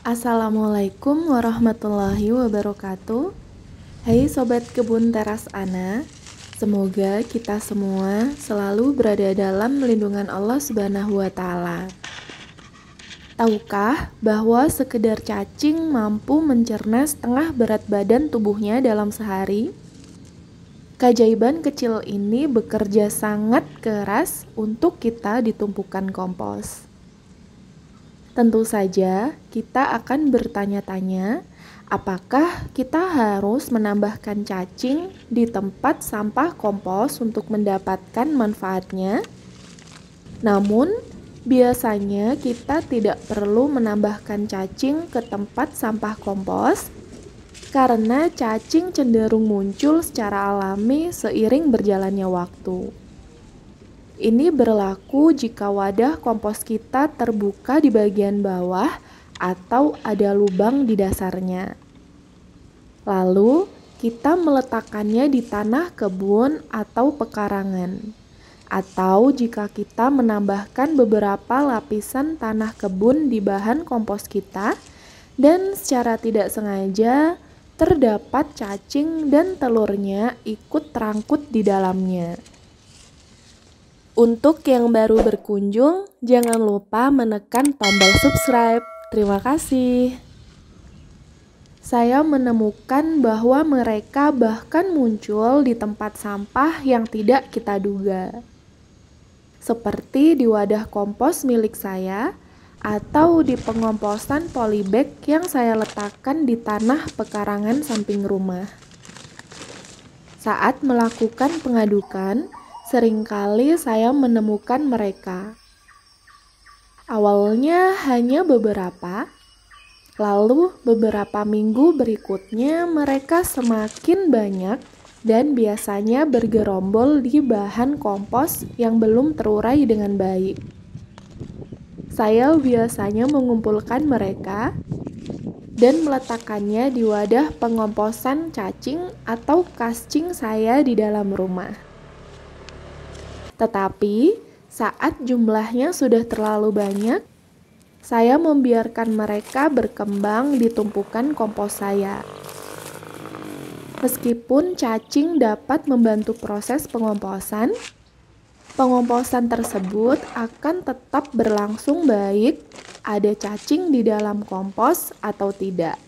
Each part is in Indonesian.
Assalamualaikum warahmatullahi wabarakatuh. Hai sobat kebun teras Ana, semoga kita semua selalu berada dalam lindungan Allah Subhanahu wa taala. Tahukah bahwa sekedar cacing mampu mencerna setengah berat badan tubuhnya dalam sehari? Keajaiban kecil ini bekerja sangat keras untuk kita ditumpukan kompos. Tentu saja, kita akan bertanya-tanya, apakah kita harus menambahkan cacing di tempat sampah kompos untuk mendapatkan manfaatnya? Namun, biasanya kita tidak perlu menambahkan cacing ke tempat sampah kompos karena cacing cenderung muncul secara alami seiring berjalannya waktu. Ini berlaku jika wadah kompos kita terbuka di bagian bawah atau ada lubang di dasarnya. Lalu, kita meletakkannya di tanah kebun atau pekarangan. Atau jika kita menambahkan beberapa lapisan tanah kebun di bahan kompos kita dan secara tidak sengaja terdapat cacing dan telurnya ikut terangkut di dalamnya. Untuk yang baru berkunjung, jangan lupa menekan tombol subscribe. Terima kasih. Saya menemukan bahwa mereka bahkan muncul di tempat sampah yang tidak kita duga. Seperti di wadah kompos milik saya atau di pengomposan polybag yang saya letakkan di tanah pekarangan samping rumah. Saat melakukan pengadukan, seringkali saya menemukan mereka. Awalnya hanya beberapa, lalu beberapa minggu berikutnya mereka semakin banyak dan biasanya bergerombol di bahan kompos yang belum terurai dengan baik. Saya biasanya mengumpulkan mereka dan meletakkannya di wadah pengomposan cacing atau kascing saya di dalam rumah. Tetapi, saat jumlahnya sudah terlalu banyak, saya membiarkan mereka berkembang di tumpukan kompos saya. Meskipun cacing dapat membantu proses pengomposan, pengomposan tersebut akan tetap berlangsung baik ada cacing di dalam kompos atau tidak.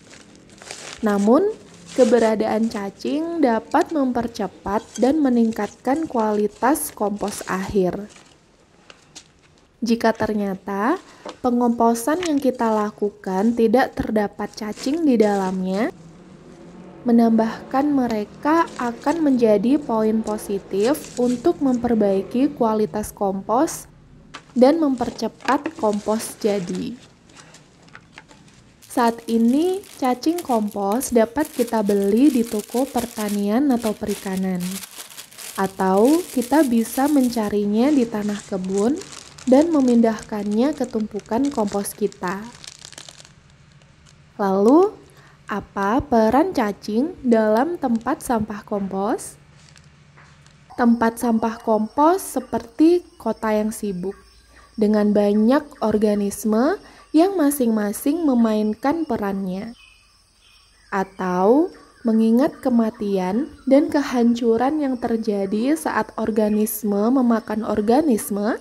Namun, Keberadaan cacing dapat mempercepat dan meningkatkan kualitas kompos akhir. Jika ternyata pengomposan yang kita lakukan tidak terdapat cacing di dalamnya, menambahkan mereka akan menjadi poin positif untuk memperbaiki kualitas kompos dan mempercepat kompos jadi. Saat ini cacing kompos dapat kita beli di toko pertanian atau perikanan. Atau kita bisa mencarinya di tanah kebun dan memindahkannya ke tumpukan kompos kita. Lalu, apa peran cacing dalam tempat sampah kompos? Tempat sampah kompos seperti kota yang sibuk dengan banyak organisme yang masing-masing memainkan perannya, atau mengingat kematian dan kehancuran yang terjadi saat organisme memakan organisme.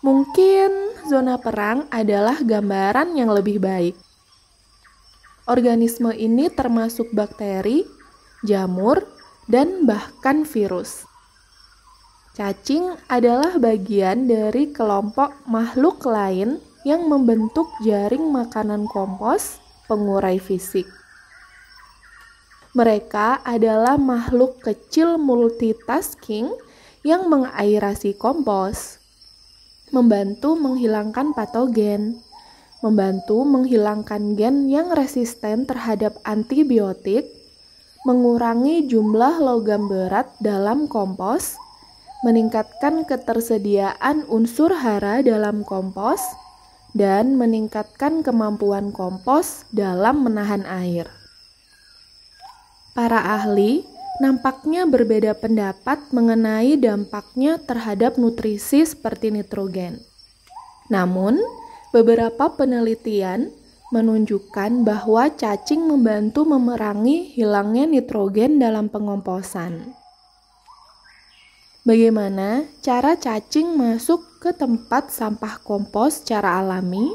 Mungkin zona perang adalah gambaran yang lebih baik. Organisme ini termasuk bakteri, jamur, dan bahkan virus. Cacing adalah bagian dari kelompok makhluk lain yang membentuk jaring makanan kompos pengurai fisik. Mereka adalah makhluk kecil multitasking yang mengairasi kompos, membantu menghilangkan patogen, membantu menghilangkan gen yang resisten terhadap antibiotik, mengurangi jumlah logam berat dalam kompos, meningkatkan ketersediaan unsur hara dalam kompos, dan meningkatkan kemampuan kompos dalam menahan air. Para ahli nampaknya berbeda pendapat mengenai dampaknya terhadap nutrisi seperti nitrogen. Namun, beberapa penelitian menunjukkan bahwa cacing membantu memerangi hilangnya nitrogen dalam pengomposan. Bagaimana cara cacing masuk ke tempat sampah kompos secara alami?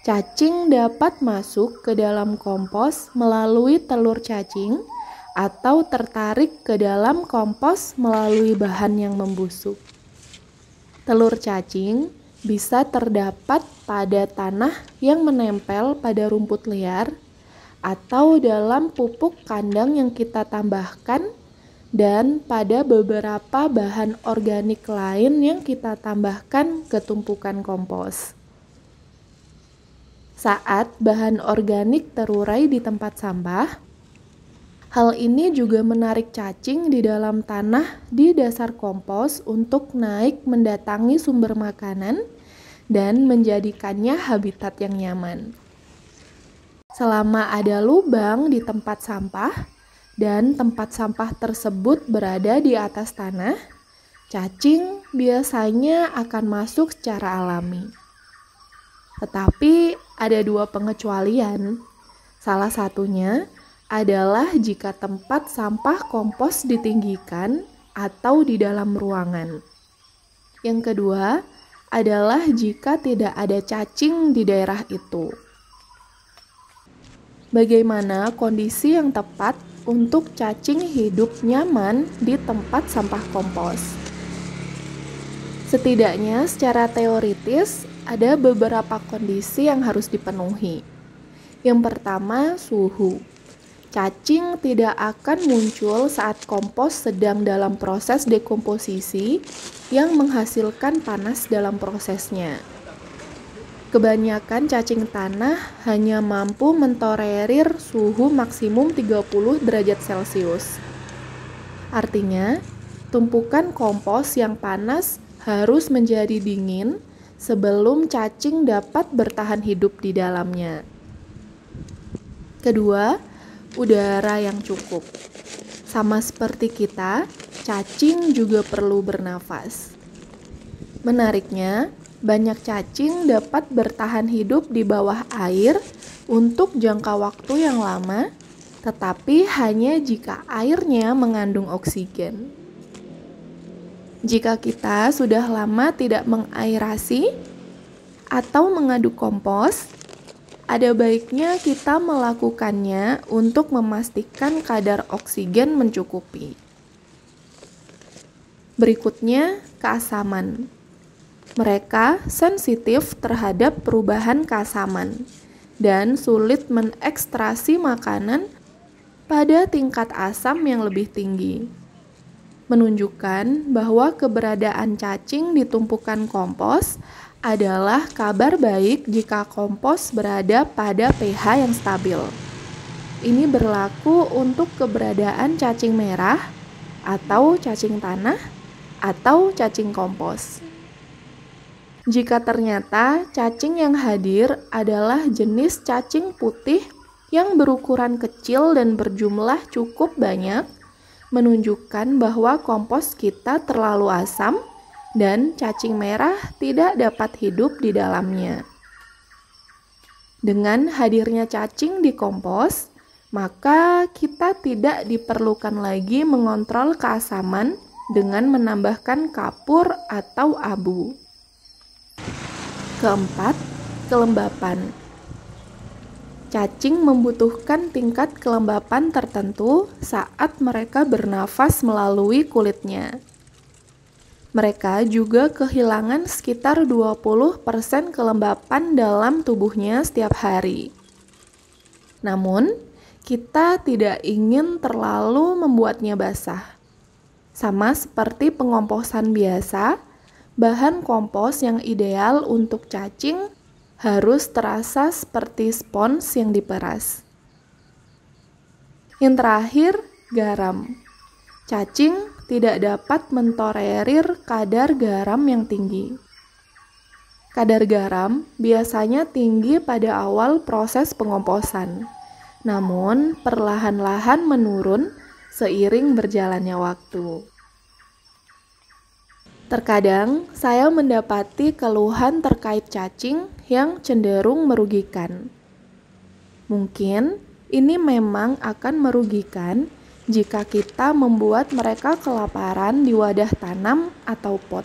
Cacing dapat masuk ke dalam kompos melalui telur cacing atau tertarik ke dalam kompos melalui bahan yang membusuk. Telur cacing bisa terdapat pada tanah yang menempel pada rumput liar atau dalam pupuk kandang yang kita tambahkan dan pada beberapa bahan organik lain yang kita tambahkan ke tumpukan kompos. Saat bahan organik terurai di tempat sampah, hal ini juga menarik cacing di dalam tanah di dasar kompos untuk naik mendatangi sumber makanan dan menjadikannya habitat yang nyaman. Selama ada lubang di tempat sampah, dan tempat sampah tersebut berada di atas tanah, cacing biasanya akan masuk secara alami. Tetapi ada dua pengecualian. Salah satunya adalah jika tempat sampah kompos ditinggikan atau di dalam ruangan. Yang kedua adalah jika tidak ada cacing di daerah itu. Bagaimana kondisi yang tepat untuk cacing hidup nyaman di tempat sampah kompos. Setidaknya secara teoritis ada beberapa kondisi yang harus dipenuhi. Yang pertama, suhu. Cacing tidak akan muncul saat kompos sedang dalam proses dekomposisi yang menghasilkan panas dalam prosesnya. Kebanyakan cacing tanah hanya mampu mentolerir suhu maksimum 30 derajat Celcius. Artinya, tumpukan kompos yang panas harus menjadi dingin sebelum cacing dapat bertahan hidup di dalamnya. Kedua, udara yang cukup. Sama seperti kita, cacing juga perlu bernafas. Menariknya, banyak cacing dapat bertahan hidup di bawah air untuk jangka waktu yang lama, tetapi hanya jika airnya mengandung oksigen. Jika kita sudah lama tidak mengairasi atau mengaduk kompos, ada baiknya kita melakukannya untuk memastikan kadar oksigen mencukupi. Berikutnya, keasaman. Mereka sensitif terhadap perubahan kasaman dan sulit menekstrasi makanan pada tingkat asam yang lebih tinggi. Menunjukkan bahwa keberadaan cacing di tumpukan kompos adalah kabar baik jika kompos berada pada pH yang stabil. Ini berlaku untuk keberadaan cacing merah atau cacing tanah atau cacing kompos. Jika ternyata cacing yang hadir adalah jenis cacing putih yang berukuran kecil dan berjumlah cukup banyak, menunjukkan bahwa kompos kita terlalu asam dan cacing merah tidak dapat hidup di dalamnya. Dengan hadirnya cacing di kompos, maka kita tidak diperlukan lagi mengontrol keasaman dengan menambahkan kapur atau abu. Keempat, kelembapan. Cacing membutuhkan tingkat kelembapan tertentu saat mereka bernafas melalui kulitnya. Mereka juga kehilangan sekitar 20% kelembapan dalam tubuhnya setiap hari. Namun, kita tidak ingin terlalu membuatnya basah. Sama seperti pengomposan biasa, Bahan kompos yang ideal untuk cacing harus terasa seperti spons yang diperas. Yang terakhir, garam. Cacing tidak dapat mentolerir kadar garam yang tinggi. Kadar garam biasanya tinggi pada awal proses pengomposan, namun perlahan-lahan menurun seiring berjalannya waktu. Terkadang saya mendapati keluhan terkait cacing yang cenderung merugikan. Mungkin ini memang akan merugikan jika kita membuat mereka kelaparan di wadah tanam atau pot,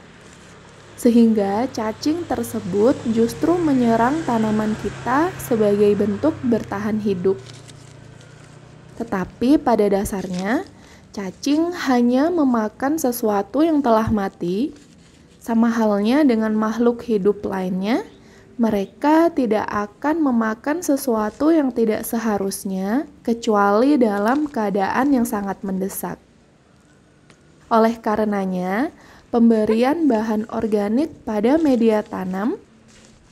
sehingga cacing tersebut justru menyerang tanaman kita sebagai bentuk bertahan hidup. Tetapi pada dasarnya, Cacing hanya memakan sesuatu yang telah mati, sama halnya dengan makhluk hidup lainnya. Mereka tidak akan memakan sesuatu yang tidak seharusnya, kecuali dalam keadaan yang sangat mendesak. Oleh karenanya, pemberian bahan organik pada media tanam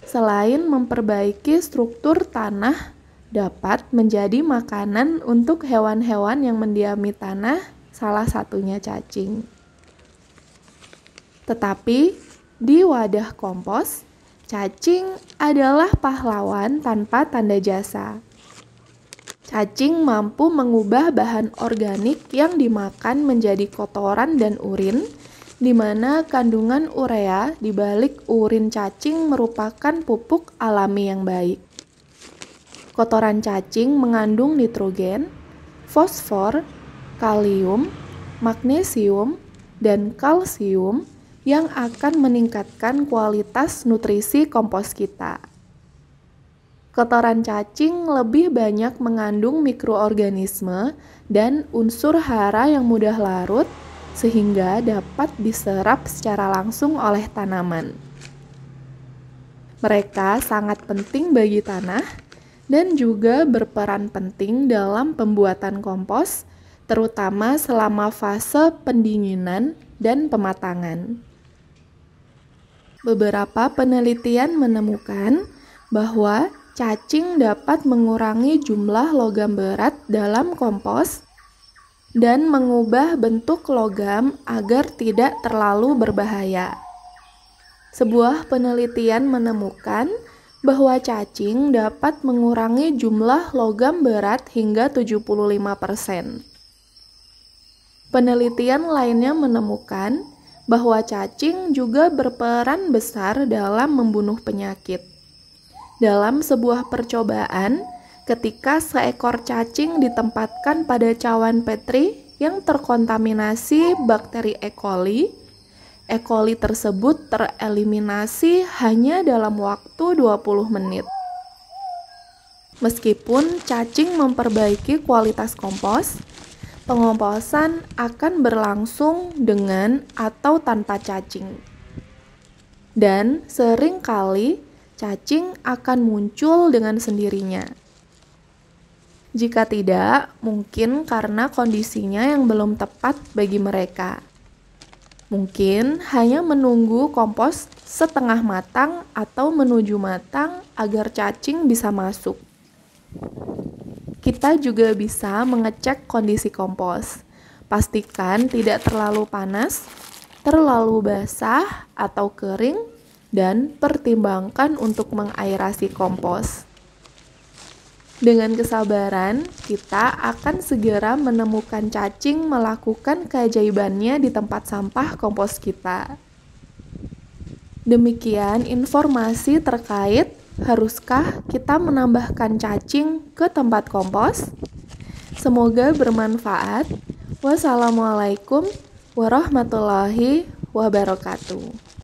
selain memperbaiki struktur tanah dapat menjadi makanan untuk hewan-hewan yang mendiami tanah salah satunya cacing. Tetapi di wadah kompos, cacing adalah pahlawan tanpa tanda jasa. Cacing mampu mengubah bahan organik yang dimakan menjadi kotoran dan urin, di mana kandungan urea di balik urin cacing merupakan pupuk alami yang baik. Kotoran cacing mengandung nitrogen, fosfor, kalium, magnesium, dan kalsium yang akan meningkatkan kualitas nutrisi kompos kita. Kotoran cacing lebih banyak mengandung mikroorganisme dan unsur hara yang mudah larut sehingga dapat diserap secara langsung oleh tanaman. Mereka sangat penting bagi tanah dan juga berperan penting dalam pembuatan kompos terutama selama fase pendinginan dan pematangan. Beberapa penelitian menemukan bahwa cacing dapat mengurangi jumlah logam berat dalam kompos dan mengubah bentuk logam agar tidak terlalu berbahaya. Sebuah penelitian menemukan bahwa cacing dapat mengurangi jumlah logam berat hingga 75%. Penelitian lainnya menemukan bahwa cacing juga berperan besar dalam membunuh penyakit. Dalam sebuah percobaan, ketika seekor cacing ditempatkan pada cawan Petri yang terkontaminasi bakteri E. coli, E. coli tersebut tereliminasi hanya dalam waktu 20 menit. Meskipun cacing memperbaiki kualitas kompos, Pengomposan akan berlangsung dengan atau tanpa cacing. Dan seringkali cacing akan muncul dengan sendirinya. Jika tidak, mungkin karena kondisinya yang belum tepat bagi mereka. Mungkin hanya menunggu kompos setengah matang atau menuju matang agar cacing bisa masuk. Kita juga bisa mengecek kondisi kompos. Pastikan tidak terlalu panas, terlalu basah atau kering, dan pertimbangkan untuk mengairasi kompos. Dengan kesabaran, kita akan segera menemukan cacing melakukan keajaibannya di tempat sampah kompos kita. Demikian informasi terkait Haruskah kita menambahkan cacing ke tempat kompos? Semoga bermanfaat. Wassalamualaikum warahmatullahi wabarakatuh.